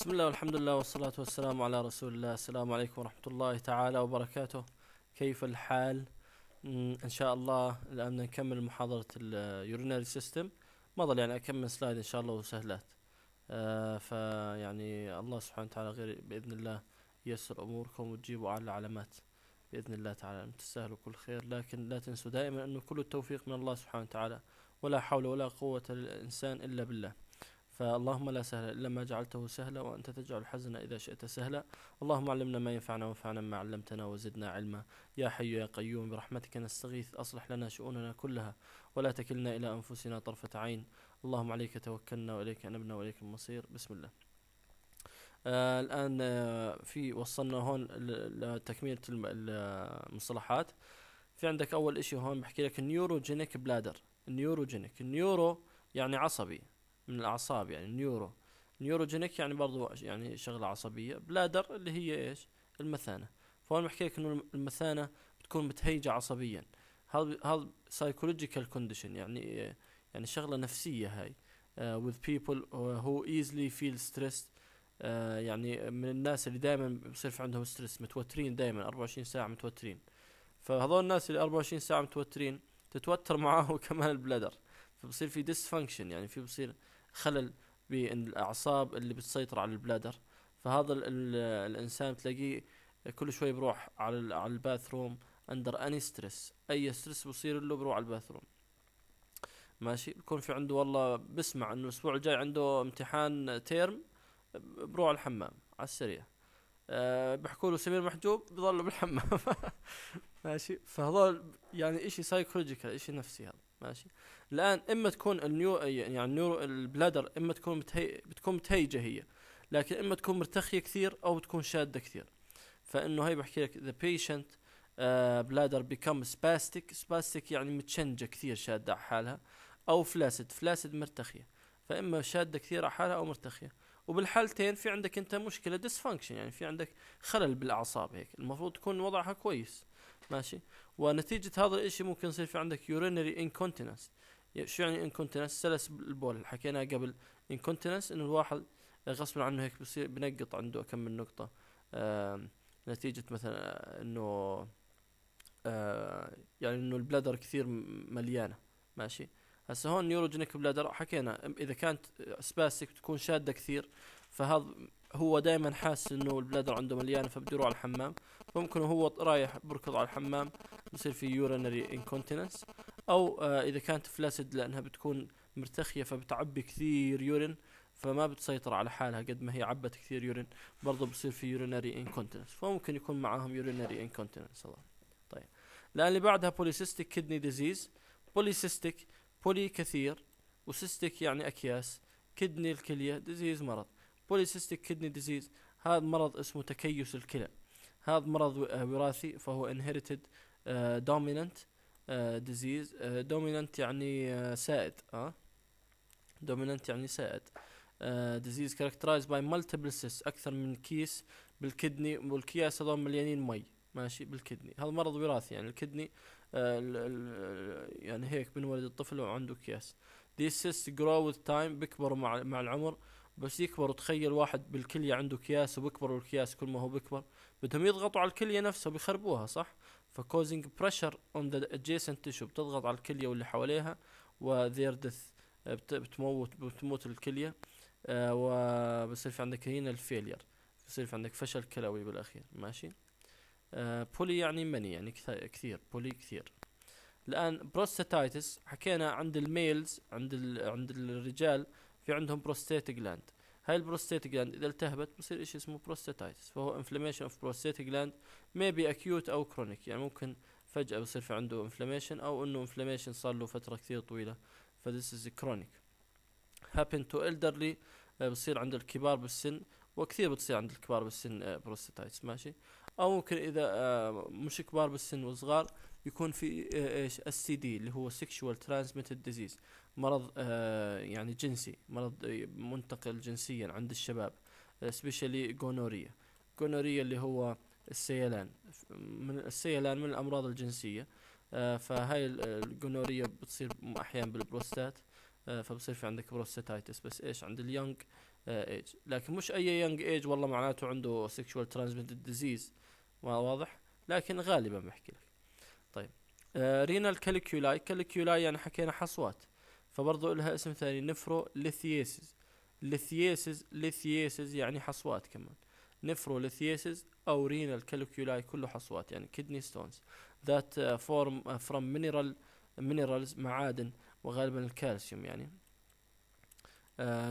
بسم الله والحمد لله والصلاة والسلام على رسول الله السلام عليكم ورحمة الله تعالى وبركاته كيف الحال إن شاء الله الآن نكمل محاضرة urinary سيستم ما ظل يعني أكمل سلايد إن شاء الله وسهلات آه فيعني الله سبحانه وتعالى غير بإذن الله ييسر أموركم وتجيبوا على العلامات بإذن الله تعالى تستاهلوا كل خير لكن لا تنسوا دائما أنه كل التوفيق من الله سبحانه وتعالى ولا حول ولا قوة للإنسان إلا بالله فاللهم لا سهل إلا ما جعلته سهلا وأنت تجعل الحزن إذا شئت سهلا اللهم علمنا ما ينفعنا وانفعنا ما علمتنا وزدنا علما يا حي يا قيوم برحمتك نستغيث أصلح لنا شؤوننا كلها ولا تكلنا إلى أنفسنا طرفة عين اللهم عليك توكلنا وإليك أنبنا وإليك المصير بسم الله آه الآن آه، في وصلنا هون لتكملة المصطلحات في عندك أول إشي هون بحكي لك نيوروجينيك بلادر نيوروجينيك النيورو يعني عصبي من الاعصاب يعني نيورو نيوروجينيك يعني برضو يعني شغله عصبيه بلادر اللي هي ايش المثانه فهون بحكي لك انه المثانه بتكون متهيجه عصبيا هذا هذا سايكولوجيكال كونديشن يعني إيه؟ يعني شغله نفسيه هاي وذ بيبل هو ايزلي فيل ستريس يعني من الناس اللي دائما بصير في عندهم ستريس متوترين دائما 24 ساعه متوترين فهذول الناس اللي 24 ساعه متوترين تتوتر معاه كمان البلادر فبصير في ديسفانكشن يعني في بصير خلل بالاعصاب اللي بتسيطر على البلادر فهذا الـ الـ الانسان تلاقيه كل شوي بروح على على الباثروم اندر اني ستريس اي ستريس بصير له بروح على الباثروم ماشي بكون في عنده والله بسمع انه الاسبوع الجاي عنده امتحان تيرم بروح على الحمام على السريع أه بحكوا له سمير محجوب بضل بالحمام ماشي فهذول يعني اشي سايكولوجيكال اشي نفسي هذا ماشي الان اما تكون النيو يعني النيورو البلادر اما تكون متهي بتكون متهيجه هي لكن اما تكون مرتخيه كثير او تكون شاده كثير فانه هي بحكي لك ذا بيشنت بلادر بيكم سباستيك سباستيك يعني متشنجه كثير شاده على حالها او فلاسد فلاسد مرتخيه فاما شاده كثير على حالها او مرتخيه وبالحالتين في عندك انت مشكله ديسفانكشن يعني في عندك خلل بالاعصاب هيك المفروض تكون وضعها كويس ماشي ونتيجه هذا الشيء ممكن يصير في عندك يورينري انكونتنس شو يعني انكونتنس سلس البول حكينا قبل انكونتنس انه الواحد غصبا عنه هيك بصير بنقط عنده كم من نقطه نتيجه مثلا آه، انه آه، يعني انه البلادر كثير مليانه ماشي هسه هون نيوروجينيك بلادر حكينا اذا كانت سباسك آه، بتكون شاده كثير فهذا هو دائما حاسس انه البلاد عنده مليانه فبده يروح على الحمام فممكن هو رايح بركض على الحمام بصير في يورينري انكونتيننس او آه اذا كانت فلاسد لانها بتكون مرتخيه فبتعبي كثير يورين فما بتسيطر على حالها قد ما هي عبت كثير يورين برضه بصير في يورينري انكونتيننس فممكن يكون معاهم يورينري انكونتيننس طيب الان اللي بعدها بوليسيستيك كدني ديزيز بوليسيستيك بولي كثير وسيستيك يعني اكياس كدني الكليه ديزيز مرض بوليسيستيك كدني ديزيز هذا مرض اسمه تكيس الكلى هذا مرض آه، وراثي فهو انهيرتد دوميننت ديزيز دوميننت يعني سائد اه دوميننت يعني سائد ديزيز كاركترايز باي مالتيبل سيس اكثر من كيس بالكدني والكياس هذول مليانين مي ماشي بالكدني هذا مرض وراثي يعني الكدني آه، يعني هيك بنولد الطفل وعنده كياس دي سيس جرو وذ تايم بيكبروا مع مع العمر آه بس يكبر وتخيل واحد بالكلية عنده كياس وبكبر والكياس كل ما هو بكبر بدهم يضغطوا على الكلية نفسها بيخربوها صح فكوزنج بريشر اون ذا adjacent تشو بتضغط على الكلية واللي حواليها وذير ديث بتموت بتموت الكلية آه وبصير في عندك هنا الفيلير بصير في عندك فشل كلوي بالاخير ماشي آه بولي يعني مني يعني كثير بولي كثير الان بروستاتايتس حكينا عند الميلز عند ال عند الرجال في عندهم بروستيت جلاند هاي البروستيت جلاند اذا التهبت بصير شيء اسمه بروستاتايتس فهو انفلاميشن اوف بروستيت جلاند بي اكيوت او كرونيك يعني ممكن فجأة بصير في عنده انفلاميشن او انه انفلاميشن صار له فترة كثير طويلة فذس از كرونيك هابن تو elderly آه، بصير عند الكبار بالسن وكثير بتصير عند الكبار بالسن بروستاتايتس آه، ماشي او ممكن اذا آه، مش كبار بالسن وصغار يكون في ايش سي دي اللي هو سيكشوال ترانسميتد ديزيز مرض آه، يعني جنسي مرض منتقل جنسيا عند الشباب سبيشالي جونوريا جونوريا اللي هو السيلان من السيلان من الامراض الجنسيه آه، فهاي الجونوريا آه، بتصير احيانا بالبروستات فبصير في عندك بروستاتيتس بس ايش عند اليونج ايج لكن مش اي يونج ايج والله معناته عنده سيكشوال ترانسميتد ديزيز واضح لكن غالبا بحكي لك طيب رينال كاليكيولاي كاليكيولاي يعني حكينا حصوات فبرضو لها اسم ثاني نفرو لثيسز لثيسز لثيسز يعني حصوات كمان نفرو لثيسز او رينال كالكيولاي كله حصوات يعني كدني ستونز ذات فورم فروم مينرال مينرالز معادن وغالبا الكالسيوم يعني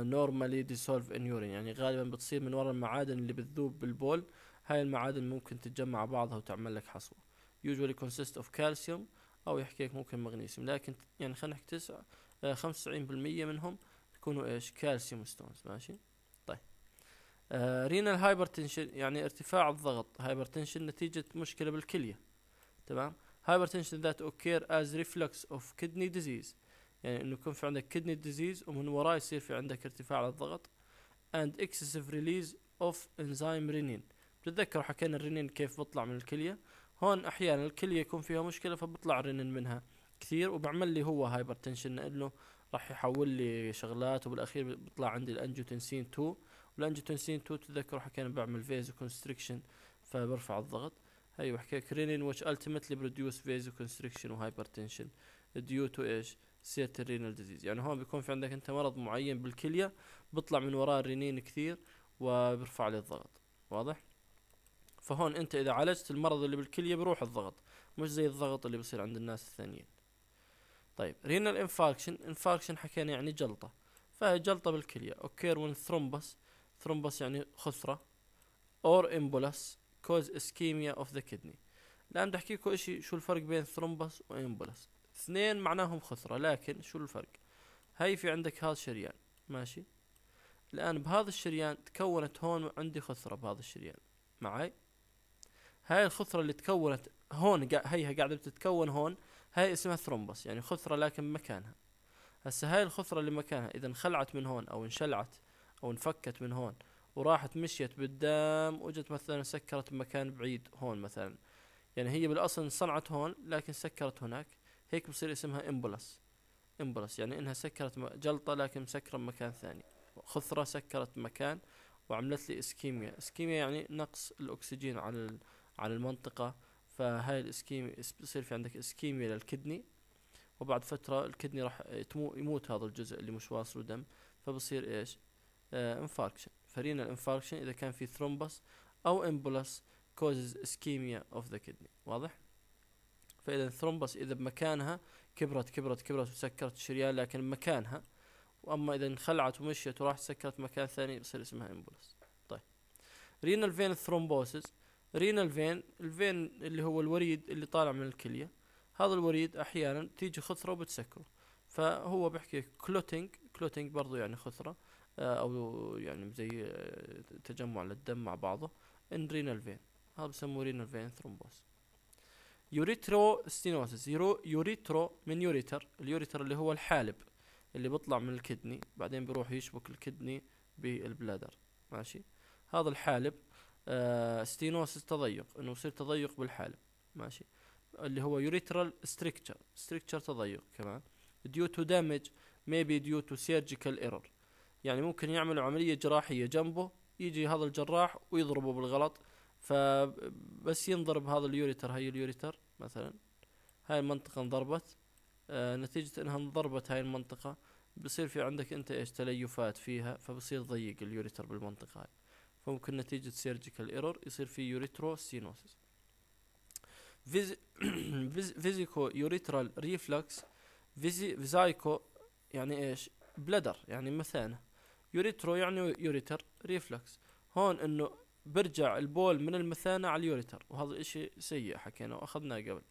نورمالي ديسولف ان يورين يعني غالبا بتصير من ورا المعادن اللي بتذوب بالبول هاي المعادن ممكن تتجمع بعضها وتعمل لك حصوة يوجوالي كونسيست اوف كالسيوم او يحكي لك ممكن مغنيسيوم لكن يعني خلينا نحكي تسعة آه، خمسة بالمية منهم يكونوا ايش كالسيوم ستونز ماشي طيب آه رينال هايبرتنشن يعني ارتفاع الضغط هايبرتنشن نتيجة مشكلة بالكلية تمام هايبرتنشن ذات اوكير از ريفلكس اوف كدني ديزيز يعني انه يكون في عندك كدني ديزيز ومن وراه يصير في عندك ارتفاع للضغط اند اكسسيف ريليز اوف انزيم رينين بتتذكروا حكينا الرينين كيف بطلع من الكلية هون احيانا الكلية يكون فيها مشكلة فبطلع الرينين منها كثير وبعمل لي هو هايبر تنشن لانه راح يحول لي شغلات وبالاخير بيطلع عندي الانجوتنسين 2 والانجوتنسين 2 تتذكروا حكينا بعمل فيزو كونستريكشن فبرفع الضغط ايوه حكينا كرينين بروديوس ultimately كونستريكشن وهايبر وهايبرتنشن ديو تو ايش؟ سيرة الرينال ديزيز يعني هون بيكون في عندك انت مرض معين بالكلية بيطلع من وراه الرينين كثير وبيرفع لي الضغط واضح؟ فهون انت اذا عالجت المرض اللي بالكلية بروح الضغط مش زي الضغط اللي بصير عند الناس الثانيين طيب رينال انفاركشن انفاركشن حكينا يعني جلطة فهي جلطة بالكلية اوكير وين ثرومبس ثرومبس يعني خثرة اور امبولس كوز اسكيميا اوف ذا كدني الان بدي احكيكم اشي شو الفرق بين ثرومبس وامبولس اثنين معناهم خثرة لكن شو الفرق هاي في عندك هذا الشريان ماشي الان بهذا الشريان تكونت هون عندي خثرة بهذا الشريان معي هاي الخثرة اللي تكونت هون هيها قاعدة بتتكون هون هاي اسمها ثرومبس يعني خثرة لكن مكانها هسه هاي الخثرة اللي مكانها إذا انخلعت من هون أو انشلعت أو انفكت من هون وراحت مشيت بالدم وجت مثلا سكرت مكان بعيد هون مثلا يعني هي بالأصل انصنعت هون لكن سكرت هناك هيك بصير اسمها امبولس امبولس يعني انها سكرت جلطة لكن مسكرة مكان ثاني خثرة سكرت مكان وعملت لي اسكيميا اسكيميا يعني نقص الاكسجين على على المنطقة فهاي الاسكيميا بصير في عندك اسكيميا للكدني وبعد فترة الكدني راح يموت هذا الجزء اللي مش واصله دم فبصير ايش آه انفاركشن فرينا الانفاركشن اذا كان في ثرومبس او امبولس كوزز اسكيميا اوف ذا كدني واضح فاذا الثرومبس اذا بمكانها كبرت كبرت كبرت وسكرت الشريان لكن مكانها واما اذا انخلعت ومشيت وراحت سكرت مكان ثاني بصير اسمها امبولس طيب رينال فين ثرومبوسز رينال فين الفين اللي هو الوريد اللي طالع من الكلية هذا الوريد أحيانا تيجي خثرة وبتسكره فهو بحكي كلوتينج كلوتينج برضو يعني خثرة آه، أو يعني زي آه، تجمع للدم مع بعضه إن رينال فين هذا بسموه رينال فين ثرومبوس يوريترو ستينوسيس يورو يوريترو من يوريتر اليوريتر اللي هو الحالب اللي بيطلع من الكدني بعدين بيروح يشبك الكدني بالبلادر ماشي هذا الحالب آه، ستينوسس تضيق انه يصير تضيق بالحالب ماشي اللي هو يوريترال ستريكتشر ستريكتشر تضيق كمان ديو تو دامج ميبي ديو تو سيرجيكال ايرور يعني ممكن يعملوا عمليه جراحيه جنبه يجي هذا الجراح ويضربه بالغلط فبس ينضرب هذا اليوريتر هاي اليوريتر مثلا هاي المنطقة انضربت آه نتيجة انها انضربت هاي المنطقة بصير في عندك انت ايش تليفات فيها فبصير ضيق اليوريتر بالمنطقة هاي فممكن نتيجة سيرجيكال ايرور يصير في يوريترو سينوسيس فيزيكو يوريترال ريفلكس فيزيكو يعني ايش بلدر يعني مثانة يوريترو يعني يوريتر ريفلكس هون انه برجع البول من المثانة على اليوريتر وهذا الاشي سيء حكينا واخذناه قبل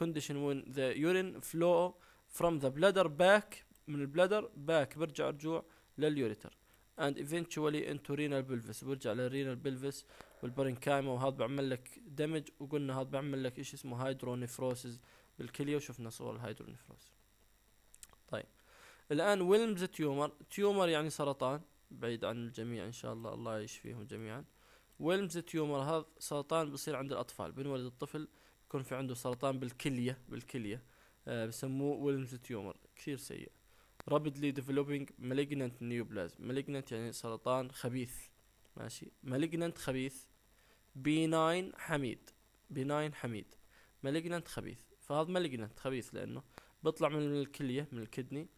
condition when the urine flow from the bladder back من البلدر باك برجع رجوع لليوريتر اند ايفنتشولي انتو رينال بلفس برجع للرينال بلفس والبرنكايما وهذا بعمل لك دمج وقلنا هذا بعمل لك ايش اسمه هايدرونيفروسز بالكليه وشفنا صور الهايدرونيفروس طيب الان ويلمز تيومر تيومر يعني سرطان بعيد عن الجميع ان شاء الله الله يشفيهم جميعا ويلمز تيومر هذا سرطان بصير عند الاطفال بنولد الطفل يكون في عنده سرطان بالكليه بالكليه آه بسموه ويلمز تيومر كثير سيء rapidly ديفلوبينج مالجنت نيوبلاز مالجنت يعني سرطان خبيث ماشي مالجنت خبيث benign حميد benign حميد مالجنت خبيث فهذا مالجنت خبيث لانه بيطلع من الكلية من الكدني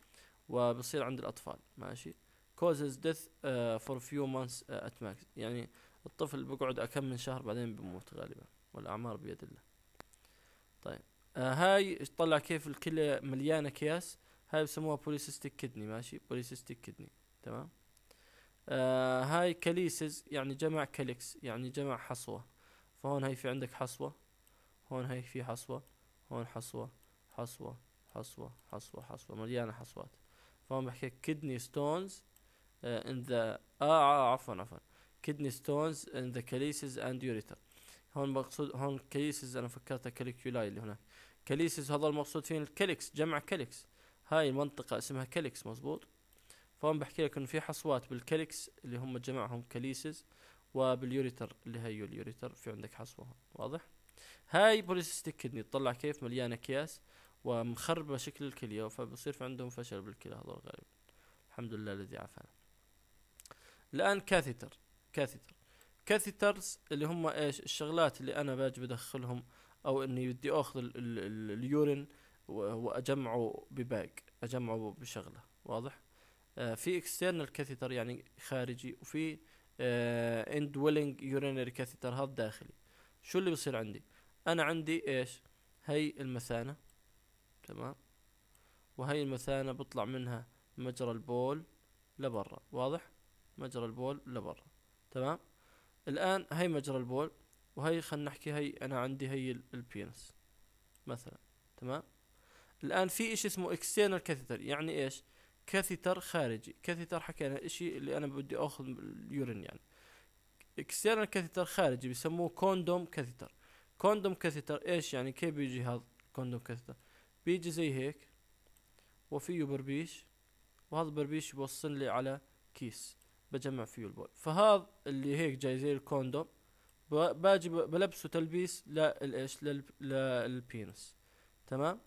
وبصير عند الاطفال ماشي causes death uh, for few months uh, at max يعني الطفل بقعد اكم من شهر بعدين بموت غالبا والاعمار بيد الله طيب آه هاي طلع كيف الكلية مليانة اكياس هاي بسموها بوليسيستيك كدني ماشي بوليسيستيك كدني تمام آه هاي كليسز يعني جمع كليكس يعني جمع حصوة فهون هاي في عندك حصوة هون هاي في حصوة هون حصوة حصوة حصوة حصوة حصوة مليانة حصوات فهون بحكي كدني ستونز ان ذا آه عفوا عفوا كدني ستونز ان ذا كليسز اند يوريتر هون مقصود هون كاليسز انا فكرتها كاليكيولاي اللي هناك كاليسز هذا المقصود فيه الكليكس جمع كليكس هاي المنطقة اسمها كاليكس مزبوط فهم بحكي لك انه في حصوات بالكاليكس اللي هم جمعهم كليسز وباليوريتر اللي هي اليوريتر في عندك حصوة واضح هاي بوليسيستيك كدني تطلع كيف مليانة اكياس ومخربة شكل الكلية فبصير في عندهم فشل بالكلى هذول غالبا الحمد لله الذي عافانا الان كاثيتر كاثيتر كاثيترز اللي هم ايش الشغلات اللي انا باجي بدخلهم او اني بدي اخذ اليورين واجمعه بباج اجمعه بشغله واضح آه، في اكسترنال كاثيتر يعني خارجي وفي اند ويلينج يورينري كاثيتر هذا داخلي شو اللي بصير عندي انا عندي ايش هي المثانه تمام وهي المثانه بطلع منها مجرى البول لبرا واضح مجرى البول لبرا تمام الان هي مجرى البول وهي خلينا نحكي هي انا عندي هي البينس مثلا تمام الان في اشي اسمه اكسترنال كاثيتر يعني ايش كاثيتر خارجي كاثيتر حكينا الاشي اللي انا بدي اخذ اليورين يعني اكسترنال كاثيتر خارجي بسموه كوندوم كاثيتر كوندوم كاثيتر ايش يعني كيف بيجي هذا كوندوم كاثيتر بيجي زي هيك وفيه بربيش وهذا البربيش بوصل لي على كيس بجمع فيه البول فهذا اللي هيك جاي زي الكوندوم باجي بلبسه تلبيس للايش للبينس تمام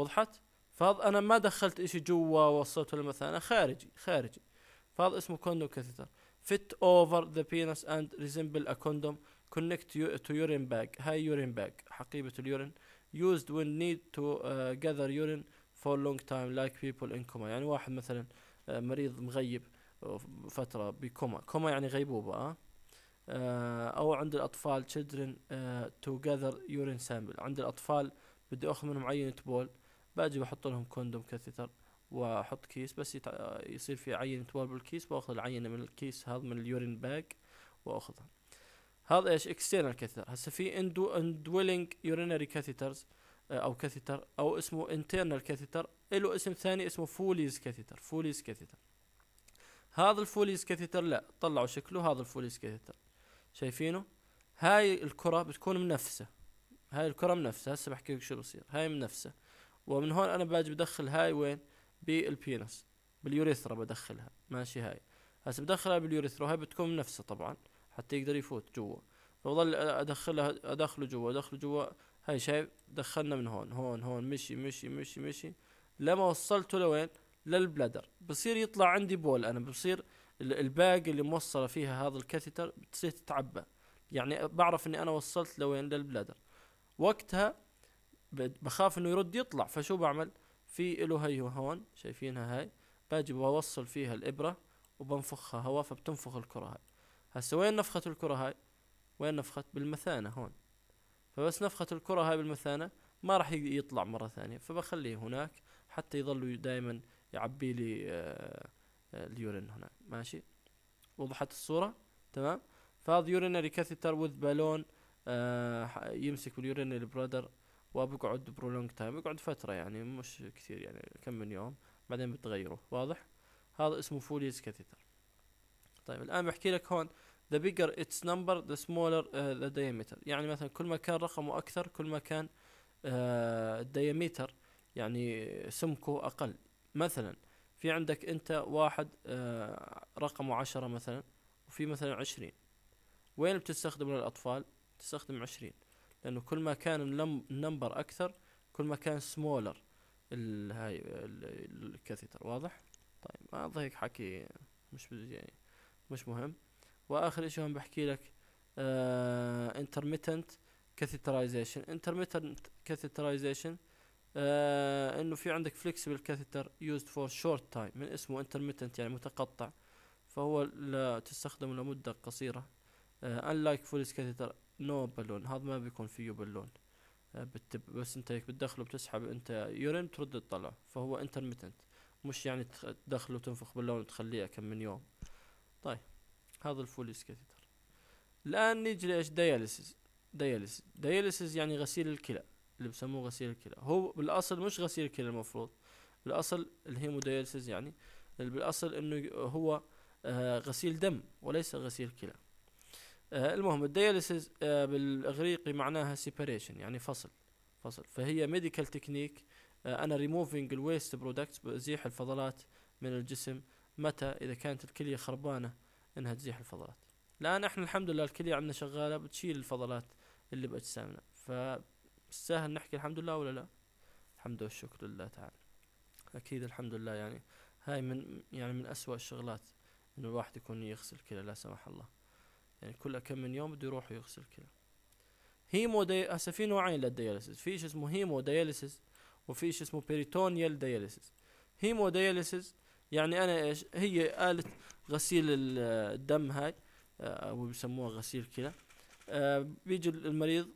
وضحت فهذا انا ما دخلت شيء جوا وصلته للمثانه خارجي خارجي فهذا اسمه كوندوم كاثيتر فيت اوفر ذا بينس اند ريزمبل ا كوندوم كونكت تو يورين باج هاي يورين باج حقيبه اليورين used when need to uh, gather urine for long time like people in coma يعني واحد مثلا آه، مريض مغيب فترة بكوما كوما يعني غيبوبة أه؟, آه، أو عند الأطفال children uh, to gather urine sample عند الأطفال بدي أخذ منهم عينة بول باجي بحط لهم كوندوم كاثيتر واحط كيس بس يتع... يصير في عينة بول بالكيس واخذ العينة من الكيس هذا من اليورين باج واخذها هذا ايش اكسترنال كاثيتر هسه في اندو اندويلينج يورينري كاثيترز او كاثيتر او اسمه انترنال كاثيتر له اسم ثاني اسمه فوليز كاثيتر فوليز كاثيتر هذا الفوليز كاثيتر لا طلعوا شكله هذا الفوليز كاثيتر شايفينه هاي الكرة بتكون منفسة هاي الكرة منفسة هسه بحكي لك شو بصير هاي منفسة ومن هون انا باجي بدخل هاي وين بالبينس باليوريثرا بدخلها ماشي هاي هسه بدخلها باليوريثرا وهي بتكون نفسها طبعا حتى يقدر يفوت جوا فبضل ادخلها ادخله جوا ادخله جوا هاي شايف دخلنا من هون هون هون مشي مشي مشي مشي لما وصلته لوين للبلادر بصير يطلع عندي بول انا بصير الباقي اللي موصله فيها هذا الكاثيتر بتصير تتعبى يعني بعرف اني انا وصلت لوين للبلادر وقتها بخاف انه يرد يطلع فشو بعمل في له هي هون شايفينها هاي باجي بوصل فيها الابرة وبنفخها هواء فبتنفخ الكرة هاي هسا وين نفخة الكرة هاي وين نفخت بالمثانة هون فبس نفخة الكرة هاي بالمثانة ما راح يطلع مرة ثانية فبخليه هناك حتى يظلوا دائما يعبي لي آه، آه، اليورين هناك ماشي وضحت الصورة تمام فهذا يورينري كاثيتر وذ بالون يمسك باليورينري برادر وبقعد برولونج تايم بقعد فترة يعني مش كثير يعني كم من يوم بعدين بتغيره واضح هذا اسمه فوليز كاتيتر طيب الآن بحكي لك هون the bigger its number the smaller ذا آه، the diameter يعني مثلا كل ما كان رقمه أكثر كل ما كان الدياميتر آه، uh, يعني سمكه أقل مثلا في عندك أنت واحد uh, رقمه عشرة مثلا وفي مثلا عشرين وين بتستخدمه للأطفال تستخدم عشرين لانه كل ما كان النمبر اكثر كل ما كان سمولر الهاي الكاثيتر واضح طيب ما ضيق حكي مش يعني مش مهم واخر شيء هم بحكي لك انترميتنت كاثيترايزيشن انترميتنت كاثيترايزيشن انه في عندك فليكسبل كاثيتر يوزد فور شورت تايم من اسمه انترميتنت يعني متقطع فهو لا تستخدم لمدة قصيرة آه، unlike فوليس كاثيتر نو بالون هذا ما بيكون فيه بالون آه، بتب بس انت هيك بتدخله بتسحب انت يورين بترد تطلع فهو انترميتنت مش يعني تدخله وتنفخ باللون وتخليه كم من يوم طيب هذا الفول كاتيتر الان نيجي لايش دياليسيس دياليسيس دياليسيس يعني غسيل الكلى اللي بسموه غسيل الكلى هو بالاصل مش غسيل الكلى المفروض بالاصل دياليسيس يعني بالاصل انه هو آه، غسيل دم وليس غسيل كلى آه، المهم الدياليسيز آه، بالاغريقي معناها سيبريشن يعني فصل فصل فهي ميديكال آه، تكنيك انا ريموفينج الويست برودكتس بزيح الفضلات من الجسم متى اذا كانت الكليه خربانه انها تزيح الفضلات الان احنا الحمد لله الكليه عندنا شغاله بتشيل الفضلات اللي باجسامنا فسهل نحكي الحمد لله ولا لا الحمد والشكر لله تعالى اكيد الحمد لله يعني هاي من يعني من اسوا الشغلات انه الواحد يكون يغسل كلى لا سمح الله يعني كل كم من يوم بده يروح ويغسل كلى هيمو دي... هسه في نوعين للدياليسيس في شيء اسمه هيمو دياليسيس وفي شيء اسمه بيريتونيال دياليسيس هيمو دياليسيس يعني انا ايش هي آلة غسيل الدم هاي آه، او بسموها غسيل كلى آه، بيجي المريض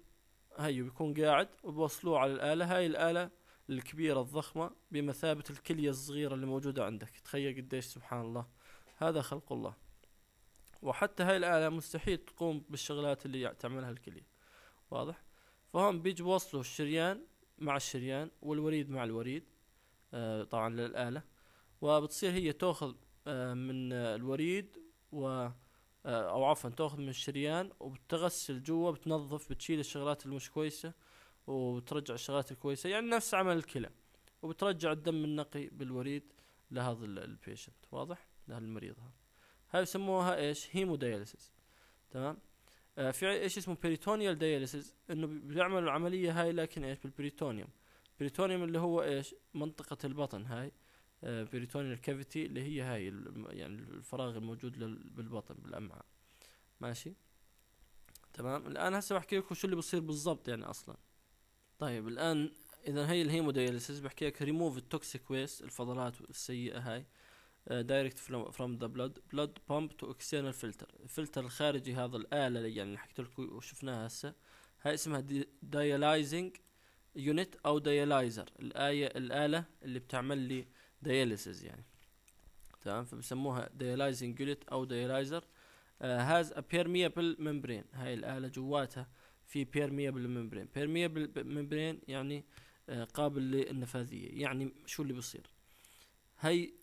هيو بيكون قاعد وبوصلوه على الآلة هاي الآلة الكبيرة الضخمة بمثابة الكلية الصغيرة اللي موجودة عندك تخيل قديش سبحان الله هذا خلق الله وحتى هاي الآلة مستحيل تقوم بالشغلات اللي تعملها الكلية واضح فهم بيجوا وصلوا الشريان مع الشريان والوريد مع الوريد آه طبعا للآلة وبتصير هي تاخذ آه من الوريد و آه، او عفوا تاخذ من الشريان وبتغسل جوا بتنظف بتشيل الشغلات اللي مش كويسه وبترجع الشغلات الكويسه يعني نفس عمل الكلى وبترجع الدم النقي بالوريد لهذا البيشنت واضح المريض هذا هاي يسموها ايش دياليسيس تمام آه في ايش اسمه بريتونيال دياليسيس انه بيعمل العمليه هاي لكن ايش بالبريتونيوم بريتونيوم اللي هو ايش منطقه البطن هاي آه بريتونيال كافيتي اللي هي هاي يعني الفراغ الموجود بالبطن بالامعاء ماشي تمام الان هسه بحكي لكم شو اللي بصير بالضبط يعني اصلا طيب الان اذا هي الهيمودياليسيس بحكي لك ريموف التوكسيك ويست الفضلات السيئه هاي دايركت فروم ذا بلود بلود بومب تو اكسترنال فلتر الفلتر الخارجي هذا الاله اللي يعني حكيت لكم وشفناها هسه هاي اسمها دايلايزنج يونت او دايلايزر الايه الاله اللي بتعمل لي دايليسز يعني تمام فبسموها دايلايزنج يونت او دايلايزر هاز ا بيرميبل ممبرين هاي الاله جواتها في بيرميبل ممبرين بيرميبل ممبرين يعني آه، قابل للنفاذيه يعني شو اللي بصير هاي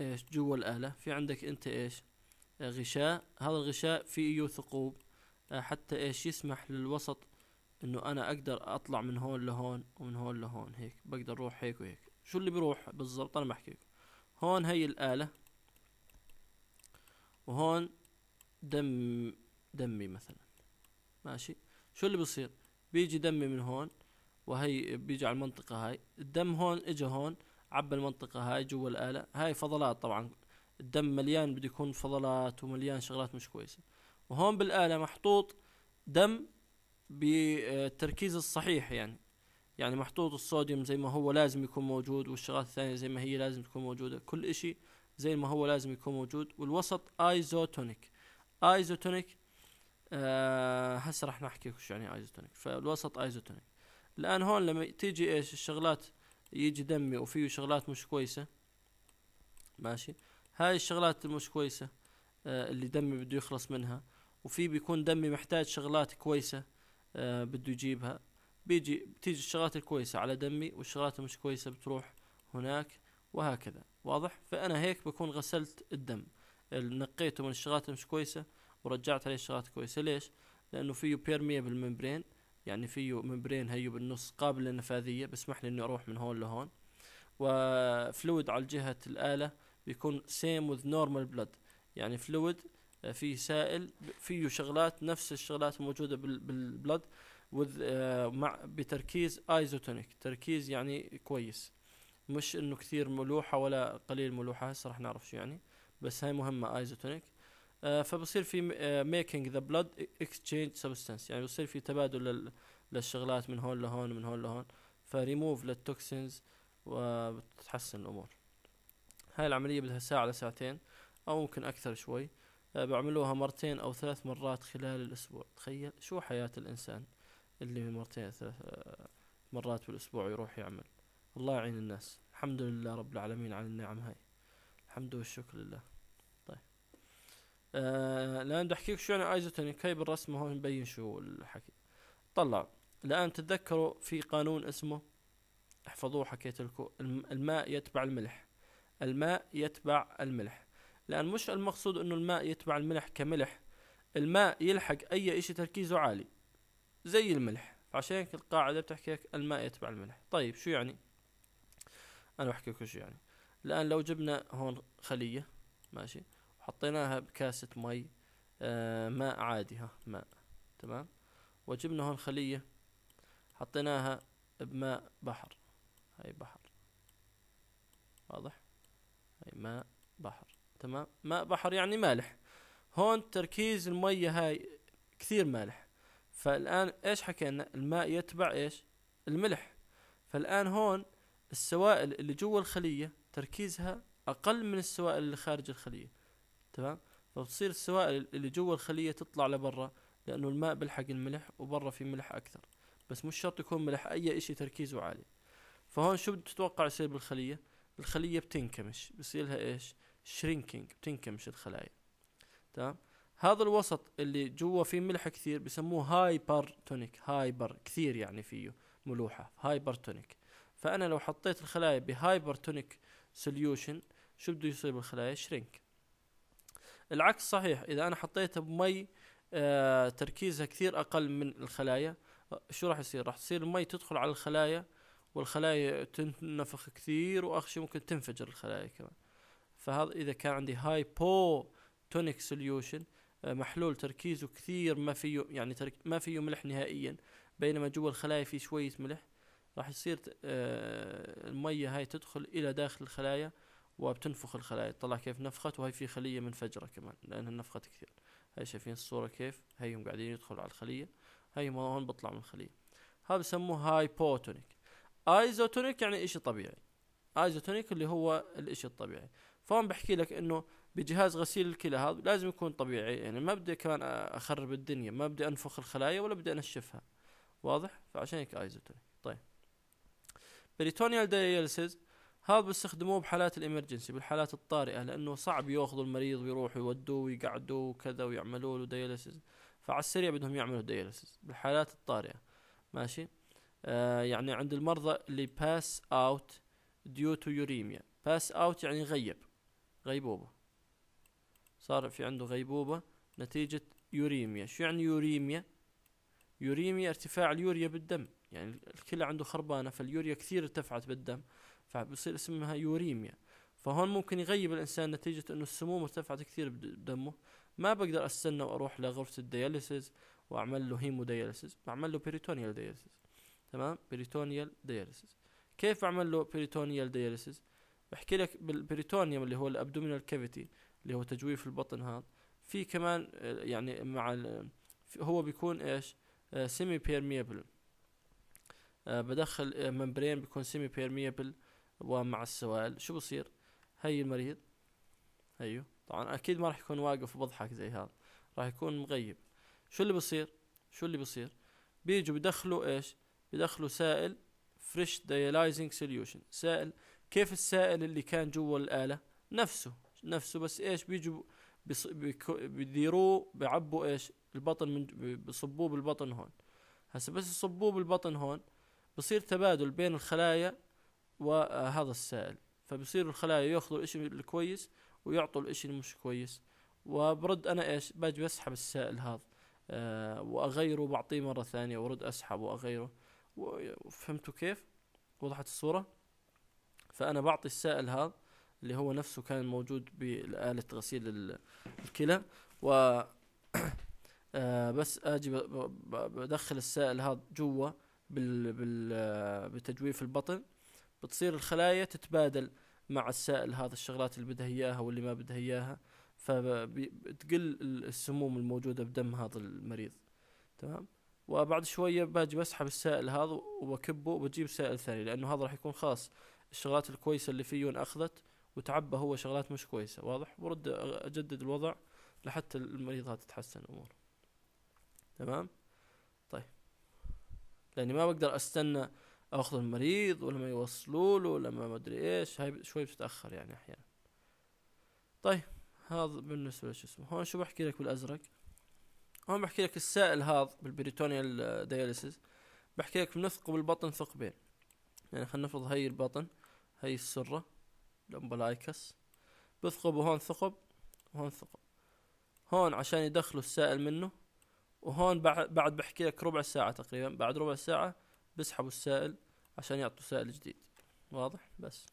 ايش جوا الآلة في عندك انت ايش غشاء هذا الغشاء فيه ثقوب آه، حتى ايش يسمح للوسط انه انا اقدر اطلع من هون لهون ومن هون لهون هيك بقدر اروح هيك وهيك شو اللي بيروح بالضبط انا بحكي هون هي الآلة وهون دم دمي مثلا ماشي شو اللي بصير بيجي دمي من هون وهي بيجي على المنطقة هاي الدم هون اجى هون عبى المنطقة هاي جوا الآلة هاي فضلات طبعا الدم مليان بده يكون فضلات ومليان شغلات مش كويسة وهون بالآلة محطوط دم بالتركيز الصحيح يعني يعني محطوط الصوديوم زي ما هو لازم يكون موجود والشغلات الثانية زي ما هي لازم تكون موجودة كل إشي زي ما هو لازم يكون موجود والوسط ايزوتونيك ايزوتونيك آه هسه راح نحكي شو يعني ايزوتونيك فالوسط ايزوتونيك الان هون لما تيجي ايش الشغلات يجي دمي وفيه شغلات مش كويسة ماشي هاي الشغلات المش كويسة آه اللي دمي بده يخلص منها وفي بيكون دمي محتاج شغلات كويسة آه بده يجيبها بيجي بتيجي الشغلات الكويسة على دمي والشغلات المش كويسة بتروح هناك وهكذا واضح فأنا هيك بكون غسلت الدم نقيته من الشغلات المش كويسة ورجعت عليه الشغلات كويسة ليش لأنه فيه بيرميبل ممبرين يعني فيه ممبرين هيو بالنص قابل للنفاذية بسمح لي اني اروح من هون لهون وفلويد على جهة الآلة بيكون سيم وذ نورمال بلد يعني فلويد آه، في سائل فيه شغلات نفس الشغلات الموجودة بالبلد وذ آه، مع بتركيز ايزوتونيك تركيز يعني كويس مش انه كثير ملوحة ولا قليل ملوحة هسه راح نعرف شو يعني بس هاي مهمة ايزوتونيك آه، فبصير في ميكينج ذا بلود اكسشينج سبستنس يعني بصير في تبادل للشغلات من هون لهون ومن هون لهون فريموف للتوكسينز وبتتحسن الامور هاي العمليه بدها ساعه لساعتين او ممكن اكثر شوي آه، بعملوها مرتين او ثلاث مرات خلال الاسبوع تخيل شو حياة الانسان اللي مرتين ثلاث آه، مرات بالاسبوع يروح يعمل الله يعين الناس الحمد لله رب العالمين على النعم هاي الحمد والشكر لله آه لان بدي احكيك يعني ايزوتونيك هي بالرسمه هون مبين شو الحكي طلع الان تتذكروا في قانون اسمه احفظوه حكيت لكم الماء يتبع الملح الماء يتبع الملح لان مش المقصود انه الماء يتبع الملح كملح الماء يلحق اي اشي تركيزه عالي زي الملح عشان هيك القاعده بتحكي لك الماء يتبع الملح طيب شو يعني انا بحكي لكم شو يعني الان لو جبنا هون خليه ماشي حطيناها بكاسة مي آه، ماء عادي ها ماء تمام وجبنا هون خلية حطيناها بماء بحر هاي بحر واضح هاي ماء بحر تمام ماء بحر يعني مالح هون تركيز المية هاي كثير مالح فالآن ايش حكينا الماء يتبع ايش الملح فالآن هون السوائل اللي جوا الخلية تركيزها أقل من السوائل اللي خارج الخلية تمام فبتصير السوائل اللي جوا الخليه تطلع لبرا لانه الماء بلحق الملح وبرا في ملح اكثر بس مش شرط يكون ملح اي اشي تركيزه عالي فهون شو بتتوقع يصير بالخليه الخليه بتنكمش بصير لها ايش شرينكينج بتنكمش الخلايا تمام هذا الوسط اللي جوا فيه ملح كثير بسموه هايبر تونيك هايبر كثير يعني فيه ملوحه هايبر تونيك فانا لو حطيت الخلايا بهايبر تونيك سوليوشن شو بده يصير بالخلايا شرينك العكس صحيح اذا انا حطيتها بمي آه، تركيزها كثير اقل من الخلايا شو راح يصير راح تصير المي تدخل على الخلايا والخلايا تنفخ كثير واخشى ممكن تنفجر الخلايا كمان فهذا اذا كان عندي هايبو تونيك سوليوشن محلول تركيزه كثير ما فيه يعني ترك ما فيه ملح نهائيا بينما جوا الخلايا في شوية ملح راح يصير آه، المية هاي تدخل إلى داخل الخلايا وبتنفخ الخلايا طلع كيف نفخت وهي في خلية منفجرة كمان لأنها نفخت كثير هاي شايفين الصورة كيف هيهم قاعدين يدخلوا على الخلية هي ما هون بطلع من الخلية هذا بسموه هايبوتونيك ايزوتونيك يعني اشي طبيعي ايزوتونيك اللي هو الاشي الطبيعي فهون بحكي لك انه بجهاز غسيل الكلى هذا لازم يكون طبيعي يعني ما بدي كمان اخرب الدنيا ما بدي انفخ الخلايا ولا بدي انشفها واضح فعشان هيك ايزوتونيك طيب بريتونيال داياليسيس هذا بيستخدموه بحالات الامرجنسي بالحالات الطارئه لانه صعب ياخذوا المريض ويروحوا يودوه ويقعدوه وكذا ويعملوا له دياليسيس فعلى السريع بدهم يعملوا دياليسيس بالحالات الطارئه ماشي آه يعني عند المرضى اللي باس اوت ديو تو يوريميا باس اوت يعني غيب غيبوبه صار في عنده غيبوبه نتيجه يوريميا شو يعني يوريميا يوريميا ارتفاع اليوريا بالدم يعني الكلى عنده خربانه فاليوريا كثير ارتفعت بالدم فبصير اسمها يوريميا فهون ممكن يغيب الانسان نتيجه انه السموم ارتفعت كثير بدمه ما بقدر استنى واروح لغرفه الدياليسيس واعمل له هيمو دياليسيز بعمل له بيريتونيال دياليسيز تمام بيريتونيال دياليسيز كيف بعمل له بيريتونيال دياليسيز بحكي لك بالبريتونيوم اللي هو الابدومينال كافيتي اللي هو تجويف البطن هذا في كمان يعني مع هو بيكون ايش سيمي آه، بيرميبل آه، بدخل ممبرين آه، بيكون سيمي بيرميبل ومع السوائل شو بصير هي المريض هيو أيوه. طبعا اكيد ما راح يكون واقف وبضحك زي هذا راح يكون مغيب شو اللي بصير شو اللي بصير بيجوا بدخلوا ايش بدخلوا سائل فريش دايلايزنج سوليوشن سائل كيف السائل اللي كان جوا الآلة نفسه نفسه بس ايش بيجوا بيديروه بيعبوا ايش البطن من بصبوه بالبطن هون هسه بس يصبوه بالبطن هون بصير تبادل بين الخلايا وهذا السائل فبصير الخلايا ياخذوا الاشي الكويس ويعطوا الاشي المش كويس وبرد انا ايش باجي بسحب السائل هذا أه واغيره بعطيه مره ثانيه وارد اسحب واغيره فهمتوا كيف وضحت الصوره فانا بعطي السائل هذا اللي هو نفسه كان موجود بآلة غسيل الكلى و أه بس اجي بدخل السائل هذا جوا بال... بال... آه، بتجويف البطن بتصير الخلايا تتبادل مع السائل هذا الشغلات اللي بدها اياها واللي ما بدها اياها فبتقل السموم الموجودة بدم هذا المريض تمام وبعد شوية باجي بسحب السائل هذا وبكبه وبجيب سائل ثاني لأنه هذا راح يكون خاص الشغلات الكويسة اللي فيه انأخذت وتعبى هو شغلات مش كويسة واضح برد أجدد الوضع لحتى المريض هذا تتحسن الأمور تمام طيب لأني ما بقدر أستنى اخذ المريض ولما يوصلوا له لما ما ادري ايش هاي شوي بتتاخر يعني احيانا طيب هذا بالنسبه لشو اسمه هون شو بحكي لك بالازرق هون بحكي لك السائل هذا بالبريتونيال دياليسيس بحكي لك بنثق بالبطن ثقبين يعني خلينا نفرض هي البطن هي السره الامبلايكس بثقبوا هون ثقب وهون ثقب هون عشان يدخلوا السائل منه وهون بعد بحكي لك ربع ساعة تقريبا بعد ربع ساعة بيسحبوا السائل عشان يعطوا سائل جديد واضح بس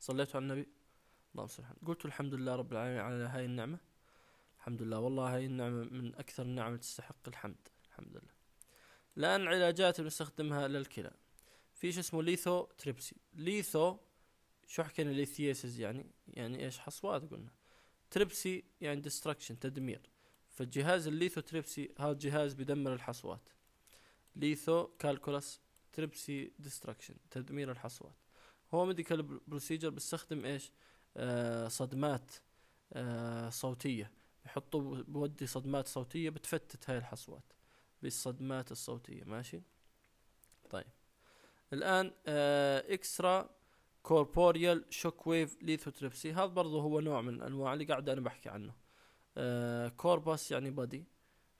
صليتوا على النبي اللهم صل قلت الحمد لله رب العالمين على هاي النعمة الحمد لله والله هاي النعمة من أكثر النعم تستحق الحمد الحمد لله الآن علاجات بنستخدمها للكلى في شو اسمه ليثو تريبسي ليثو شو حكينا ليثيسز يعني يعني ايش حصوات قلنا تريبسي يعني ديستركشن تدمير فالجهاز الليثو تريبسي هذا جهاز بيدمر الحصوات ليثو كالكولس تريبسي ديستركشن تدمير الحصوات هو ميديكال بروسيجر بيستخدم ايش آه صدمات آه صوتيه بحطوا بودي صدمات صوتيه بتفتت هاي الحصوات بالصدمات الصوتيه ماشي طيب الان آه اكسترا كوربوريال شوك ويف ليثوتريبسي هذا برضه هو نوع من الانواع اللي قاعد انا بحكي عنه آه، كوربس يعني بادي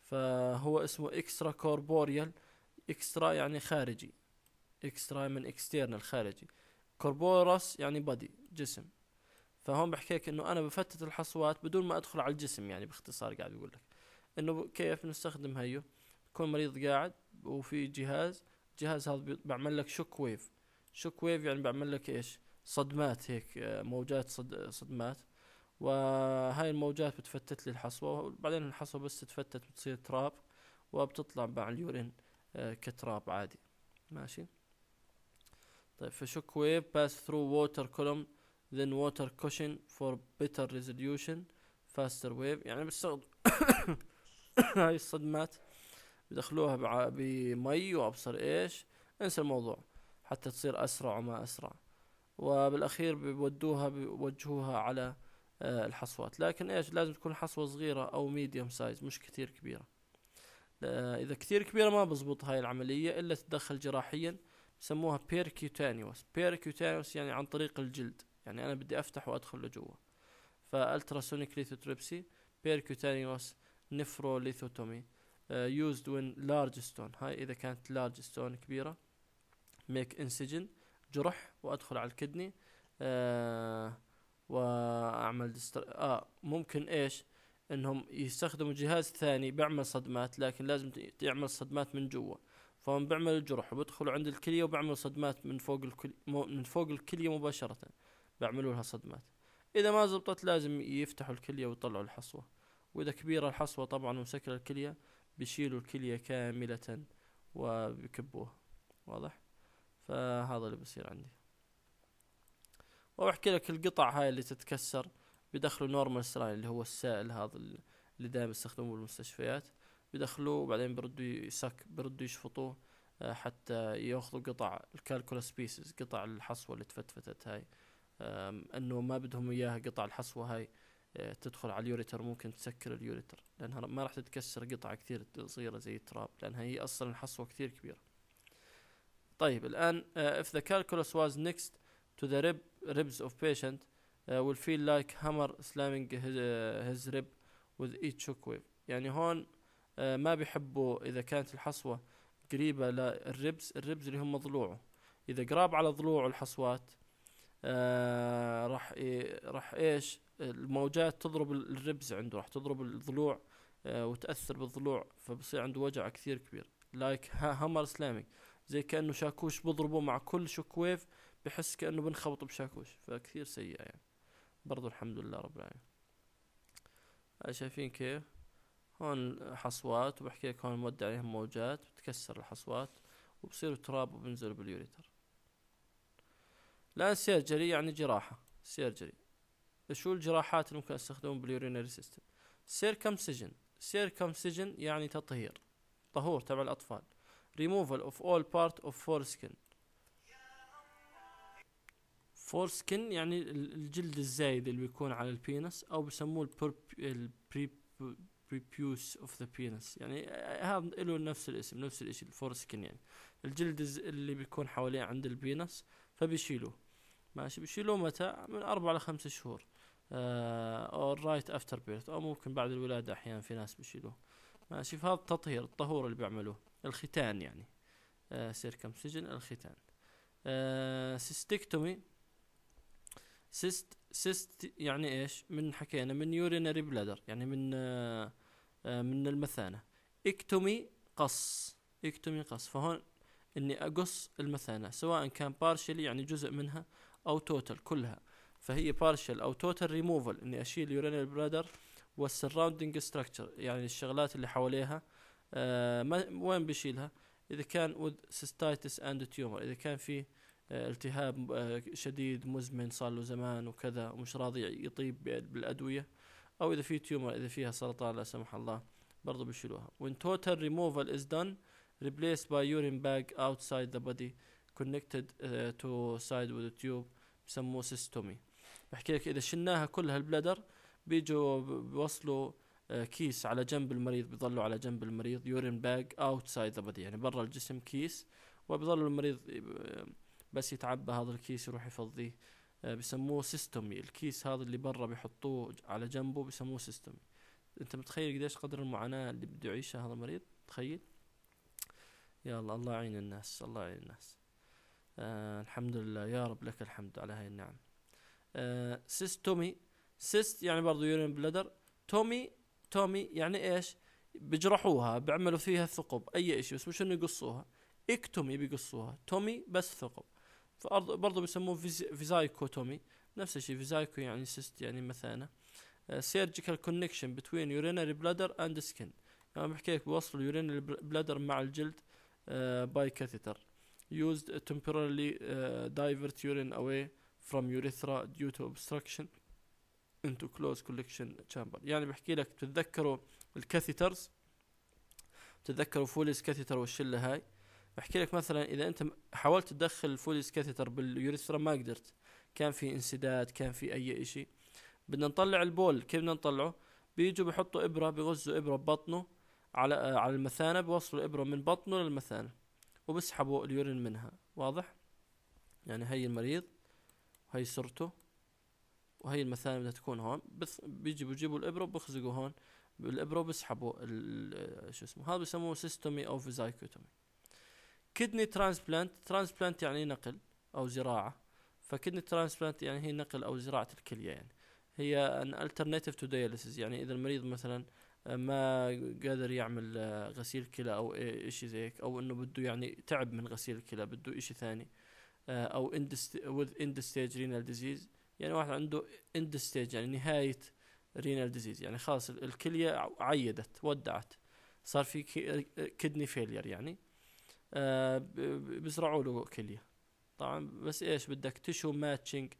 فهو اسمه اكسترا كوربوريال اكسترا يعني خارجي اكسترا من اكسترنال خارجي كوربوروس يعني بادي جسم فهون بحكي لك انه انا بفتت الحصوات بدون ما ادخل على الجسم يعني باختصار قاعد بقول لك انه كيف نستخدم هيو يكون مريض قاعد وفي جهاز الجهاز هذا بعمل لك شوك ويف شوك ويف يعني بعمل لك ايش صدمات هيك آه، موجات صد صدمات وهاي الموجات بتفتت لي الحصوة وبعدين الحصوة بس تتفتت بتصير تراب وبتطلع مع اليورين آه، كتراب عادي ماشي طيب فشوك ويف باس ثرو ووتر كولوم ذن ووتر كوشن فور بيتر ريزوليوشن فاستر ويف يعني بالصدمة هاي الصدمات بدخلوها بمي وابصر ايش انسى الموضوع حتى تصير اسرع وما اسرع وبالاخير بيودوها بيوجهوها على آه، الحصوات لكن ايش لازم تكون حصوة صغيرة او ميديوم سايز مش كتير كبيرة آه، اذا كثير كبيره ما بزبط هاي العمليه الا تتدخل جراحيا يسموها بيركيوتانيوس بيركيوتانيوس يعني عن طريق الجلد يعني انا بدي افتح وادخل لجوا فالتراسونيك ليثوتريبسي بيركيوتانيوس نفروليثوتومي يوزد وين لارج ستون هاي اذا كانت لارج ستون كبيره ميك انسجن جرح وادخل على الكدني uh, واعمل دستر... اه ممكن ايش انهم يستخدموا جهاز ثاني بيعمل صدمات لكن لازم يعمل صدمات من جوا فهم بيعمل الجرح وبدخلوا عند الكليه وبيعملوا صدمات من فوق الكلية من فوق الكليه مباشره بيعملوا لها صدمات اذا ما زبطت لازم يفتحوا الكليه ويطلعوا الحصوه واذا كبيره الحصوه طبعا ومسكر الكليه بيشيلوا الكليه كامله وبيكبوها واضح فهذا اللي بصير عندي وبحكي لك القطع هاي اللي تتكسر بيدخلوا نورمال سلاين اللي هو السائل هذا اللي دائما يستخدموه بالمستشفيات بيدخلوه وبعدين بيردوا يسك بيردوا يشفطوه آه، حتى ياخذوا قطع الكالكولس بيسز قطع الحصوه اللي تفتفتت هاي انه ما بدهم اياها قطع الحصوه هاي آه، تدخل على اليوريتر ممكن تسكر اليوريتر لانها ما راح تتكسر قطع كثير صغيره زي التراب لانها هي اصلا الحصوه كثير كبيره طيب الان آه، if the calculus was next to the rib, ribs of patient Uh, will feel like hammer slamming his, uh, his rib with each wave يعني هون uh, ما بيحبوا إذا كانت الحصوة قريبة للربز الربز اللي هم ضلوعه إذا قراب على ضلوعه الحصوات آه راح إيه راح ايش الموجات تضرب الربز عنده راح تضرب الضلوع آه وتاثر بالضلوع فبصير عنده وجع كثير كبير لايك هامر سلامينج زي كانه شاكوش بضربه مع كل شوك ويف بحس كانه بنخبط بشاكوش فكثير سيئه يعني برضو الحمد لله رب العالمين آه، شايفين كيف هون حصوات وبحكي لك هون مودي عليهم موجات بتكسر الحصوات وبصير تراب وبنزل باليوريتر الآن سيرجري يعني جراحة سيرجري شو الجراحات اللي ممكن استخدمهم باليورينري سيستم سيركمسجن سيركمسجن يعني تطهير طهور تبع الأطفال اوف اول بارت اوف فور سكن فور سكن يعني الجلد الزايد اللي بيكون على البينس او بسموه البري بريبيوس اوف ذا بينس يعني هذا له نفس الاسم نفس الاشي الفور سكن يعني الجلد اللي بيكون حواليه عند البينس فبيشيلوه ماشي بيشيلوه متى من اربع لخمس شهور او رايت افتر بيرث او ممكن بعد الولاده احيانا في ناس بيشيلوه ماشي فهذا التطهير الطهور اللي بيعملوه الختان يعني آه سيركمسجن الختان سيستكتومي آه، سيست سيست يعني ايش من حكينا من يورينري بلادر يعني من آه، آه، من المثانة اكتومي قص اكتومي قص فهون اني اقص المثانة سواء كان بارشلي يعني جزء منها او توتال كلها فهي بارشل او توتال ريموفال اني اشيل يورينري بلادر والسراوندينج ستراكشر يعني الشغلات اللي حواليها آه وين بشيلها اذا كان وذ سيستايتس اند تيومر اذا كان في التهاب آه، شديد مزمن صار له زمان وكذا ومش راضي يطيب بالادويه او اذا في تيومر اذا فيها سرطان لا سمح الله برضه بيشيلوها when total removal is done replaced by urine bag outside the body connected uh, to side with the tube بسموه سيستومي بحكي لك اذا شلناها كلها البلدر بيجوا بيوصلوا آه، كيس على جنب المريض بيظلوا على جنب المريض يورين باج اوتسايد ذا body يعني برا الجسم كيس وبيظل المريض بس يتعبى هذا الكيس يروح يفضيه آه، بسموه سيستمي الكيس هذا اللي برا بيحطوه على جنبه بسموه سيستمي انت متخيل قديش قدر المعاناة اللي بده يعيشها هذا المريض تخيل يا الله الله يعين الناس الله يعين الناس آه الحمد لله يا رب لك الحمد على هاي النعم آه سيستومي سيست يعني برضو يورين بلدر تومي تومي يعني ايش بجرحوها بيعملوا فيها ثقب اي اشي بس مش انه يقصوها اكتومي بيقصوها تومي بس ثقب برضو بيسموه فيزايكوتومي نفس الشيء فيزايكو يعني سيست يعني مثانه سيرجيكال كونكشن بتوين يورينري بلادر اند سكن انا بحكي لك بوصل اليورينري بلادر مع الجلد باي كاثيتر يوزد temporarily دايفرت يورين اواي فروم يوريثرا ديو تو to obstruction into closed collection chamber يعني بحكي لك تتذكروا الكاثيترز تتذكروا فوليس كاثيتر والشله هاي بحكي لك مثلا اذا انت حاولت تدخل الفوليس كاثيتر باليوريثرا ما قدرت كان في انسداد كان في اي شيء بدنا نطلع البول كيف بدنا نطلعه بيجوا بحطوا ابره بغزوا ابره ببطنه على آه، على المثانه بوصلوا الابره من بطنه للمثانه وبسحبوا اليورين منها واضح يعني هي المريض هي سرته وهي المثانه بدها تكون هون بث... بيجوا بجيبوا الابره وبخزقوا هون بالابره وبسحبوا ال... آه، شو اسمه هذا بسموه سيستومي اوف زايكوتومي كدني ترانسبلانت ترانسبلانت يعني نقل او زراعه فكدني ترانسبلانت يعني هي نقل او زراعه الكليه يعني هي ان الترناتيف تو دياليسيس يعني اذا المريض مثلا ما قادر يعمل آه، غسيل كلى او اشي زي هيك او انه بده يعني تعب من غسيل الكلى بده اشي ثاني آه، او with end stage renal disease يعني واحد عنده end stage يعني نهايه renal disease يعني خلاص الكليه عيدت ودعت صار في كدني فيلير يعني آه، بيزرعوا له كليه طبعا بس ايش بدك تشو ماتشنج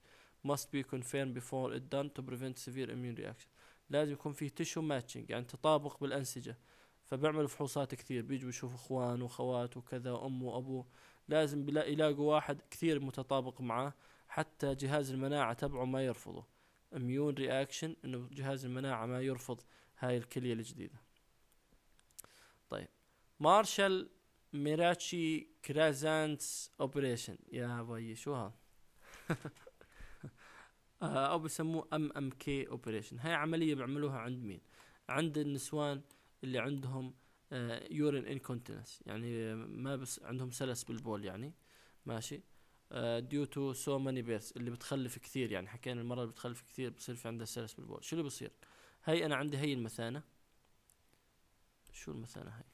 must be confirmed before it done to prevent severe immune reaction لازم يكون في تشو ماتشنج يعني تطابق بالانسجه فبيعملوا فحوصات كثير بيجوا بيشوفوا اخوانه وخواته وكذا امه وابوه لازم يلاقوا واحد كثير متطابق معاه حتى جهاز المناعه تبعه ما يرفضه اميون رياكشن انه جهاز المناعه ما يرفض هاي الكليه الجديده طيب مارشال ميراتشي كرازانس اوبريشن يا بوي شو ها او بسموه ام ام كي اوبريشن هاي عمليه بيعملوها عند مين عند النسوان اللي عندهم يورين آه، انكونتنس يعني ما بس عندهم سلس بالبول يعني ماشي ديو تو سو ماني بيرس اللي بتخلف كثير يعني حكينا المره اللي بتخلف كثير بصير في عندها سلس بالبول شو اللي بصير هاي انا عندي هي المثانه شو المثانه هاي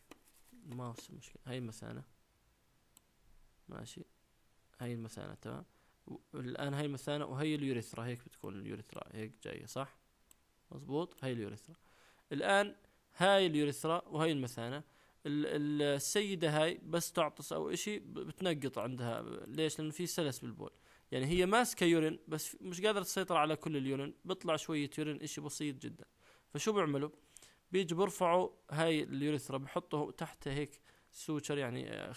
ما في مشكلة هاي المثانة ماشي هاي المثانة تمام الآن هاي المثانة وهي اليوريثرا هيك بتكون اليوريثرا هيك جاية صح مظبوط هاي اليوريثرا الآن هاي اليوريثرا وهاي المثانة السيدة هاي بس تعطس أو إشي بتنقط عندها ليش لأنه في سلس بالبول يعني هي ماسكة يورين بس مش قادرة تسيطر على كل اليورين بيطلع شوية يورين إشي بسيط جدا فشو بيعملوا بيجوا بيرفعوا هاي اليوريثرا بحطوا تحتها هيك سوتشر يعني آه،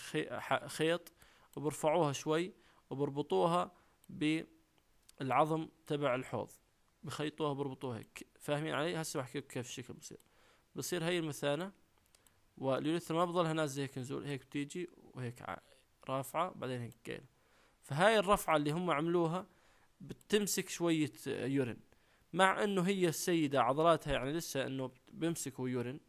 خيط وبرفعوها شوي وبربطوها بالعظم تبع الحوض بخيطوها بربطوها هيك فاهمين علي هسه بحكي كيف الشكل بصير بصير هاي المثانه واليوريثرا ما بضلها نازله هيك نزول هيك بتيجي وهيك رافعه بعدين هيك جايله فهاي الرفعه اللي هم عملوها بتمسك شويه يورين مع انه هي السيده عضلاتها يعني لسه انه بيمسك ويورين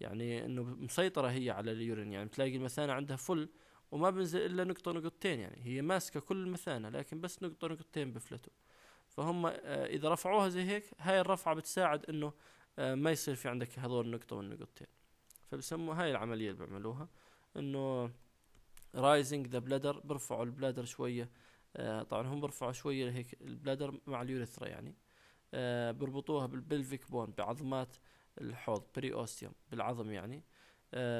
يعني انه مسيطره هي على اليورين يعني بتلاقي المثانه عندها فل وما بنزل الا نقطه نقطتين يعني هي ماسكه كل المثانه لكن بس نقطه نقطتين بفلتوا فهم آه، اذا رفعوها زي هيك هاي الرفعه بتساعد انه آه، ما يصير في عندك هذول النقطه والنقطتين فبسموا هاي العمليه اللي بيعملوها انه رايزنج ذا بلادر بيرفعوا البلادر شويه آه، طبعا هم بيرفعوا شويه هيك البلادر مع اليوريثرا يعني آه، بيربطوها بالبلفيك بون بعظمات الحوض بري اوستيوم بالعظم يعني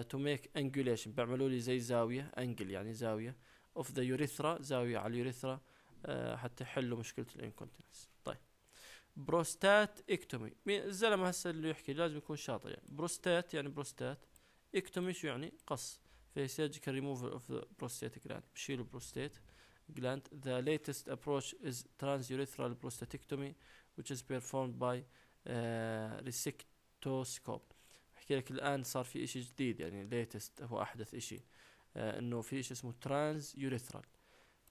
تو ميك انجوليشن بيعملوا لي زي زاويه انجل يعني زاويه اوف ذا يوريثرا زاويه على اليوريثرا آه، uh, حتى يحلوا مشكله الانكونتنس طيب بروستات اكتومي الزلمه هسه اللي يحكي لازم يكون شاطر يعني بروستات يعني بروستات اكتومي شو يعني قص سيرجيكال ريموفل اوف ذا بروستات جلاند بشيل البروستات جلاند ذا ليتست ابروش از ترانس يوريثرال بروستاتكتومي which is performed by uh, resectoscope بحكي لك الان صار في اشي جديد يعني latest هو احدث اشي uh, انه في اشي اسمه trans urethral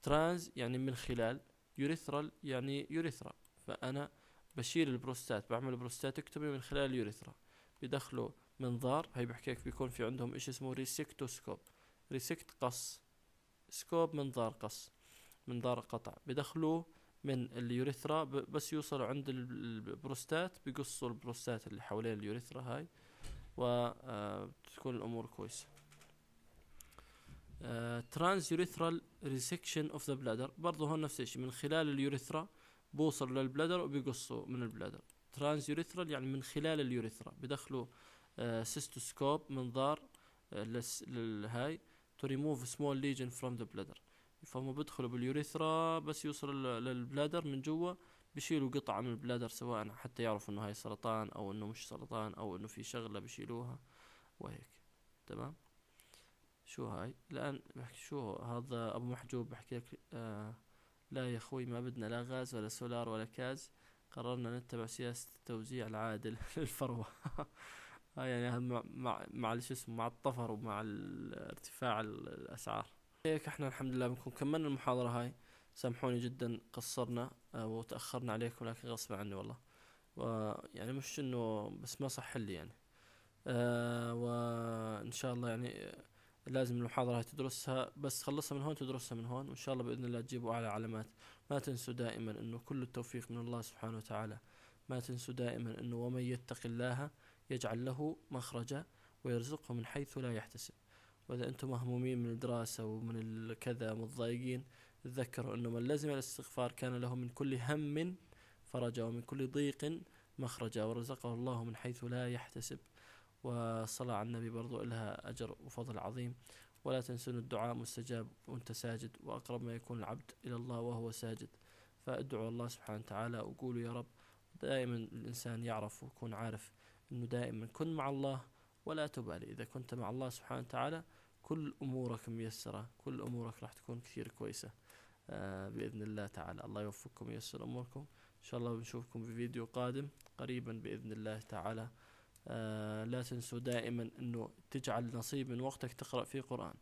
trans يعني من خلال urethral يعني urethra فانا بشيل البروستات بعمل بروستاتكتومي من خلال اليوريثرا بدخلوا منظار هي بحكي لك بيكون في عندهم اشي اسمه ريسكتوسكوب ريسكت قص سكوب منظار قص منظار قطع بدخلوه من اليوريثرا بس يوصلوا عند البروستات بيقصوا البروستات اللي حوالين اليوريثرا هاي وتكون آه، الامور كويسه ترانس يوريثرال ريسكشن اوف ذا بلادر برضه هون نفس الشيء من خلال اليوريثرا بوصل للبلادر وبيقصوا من البلادر ترانس يوريثرال يعني من خلال اليوريثرا بدخلوا سيستوسكوب آه، منظار للهاي تو ريموف سمول ليجن فروم ذا بلادر فهم بيدخلوا باليوريثرا بس يوصل للبلادر من جوا بشيلوا قطعة من البلادر سواء حتى يعرفوا انه هاي سرطان او انه مش سرطان او انه في شغله بشيلوها وهيك تمام شو هاي الان بحكي شو هذا ابو محجوب بحكي لك آه، لا يا اخوي ما بدنا لا غاز ولا سولار ولا كاز قررنا نتبع سياسة التوزيع العادل للفروة هاي يعني مع مع, مع شو اسمه مع الطفر ومع ارتفاع الاسعار هيك احنا الحمد لله بنكون كملنا المحاضرة هاي سامحوني جدا قصرنا آه، وتأخرنا عليكم لكن غصب عني والله ويعني مش انه بس ما صح لي يعني آه وان شاء الله يعني لازم المحاضرة هاي تدرسها بس خلصها من هون تدرسها من هون وان شاء الله بإذن الله تجيبوا أعلى علامات ما تنسوا دائما انه كل التوفيق من الله سبحانه وتعالى ما تنسوا دائما انه ومن يتق الله يجعل له مخرجا ويرزقه من حيث لا يحتسب واذا انتم مهمومين من الدراسه ومن الكذا متضايقين تذكروا انه من لزم الاستغفار كان له من كل هم فرجا ومن كل ضيق مخرجا ورزقه الله من حيث لا يحتسب والصلاة على النبي برضو لها أجر وفضل عظيم ولا تنسون الدعاء مستجاب وأنت ساجد وأقرب ما يكون العبد إلى الله وهو ساجد فادعوا الله سبحانه وتعالى وقولوا يا رب دائما الإنسان يعرف ويكون عارف أنه دائما كن مع الله ولا تبالي إذا كنت مع الله سبحانه وتعالى كل أمورك ميسرة كل أمورك راح تكون كثير كويسة آه بإذن الله تعالى الله يوفقكم وييسر أموركم إن شاء الله بنشوفكم في فيديو قادم قريبا بإذن الله تعالى آه لا تنسوا دائما أنه تجعل نصيب من وقتك تقرأ فيه قرآن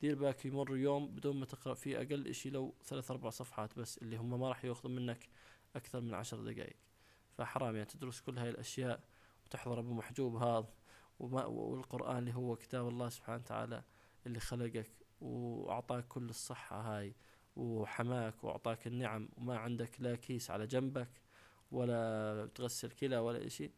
دير بالك يمر يوم بدون ما تقرأ فيه أقل إشي لو ثلاث أربع صفحات بس اللي هم ما راح ياخذوا منك أكثر من عشر دقائق فحرام يعني تدرس كل هاي الأشياء وتحضر أبو محجوب هذا والقرآن اللي هو كتاب الله سبحانه وتعالى اللي خلقك وأعطاك كل الصحة هاي وحماك وأعطاك النعم وما عندك لا كيس على جنبك ولا تغسل كلى ولا إشي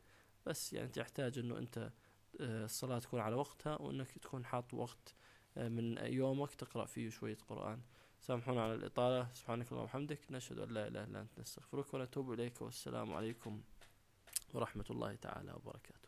بس يعني تحتاج أنه أنت آه، الصلاة تكون على وقتها وأنك تكون حاط وقت آه، من يومك تقرأ فيه شوية قرآن سامحونا على الإطالة سبحانك اللهم وبحمدك نشهد أن لا إله إلا أنت نستغفرك ونتوب إليك والسلام عليكم ورحمة الله تعالى وبركاته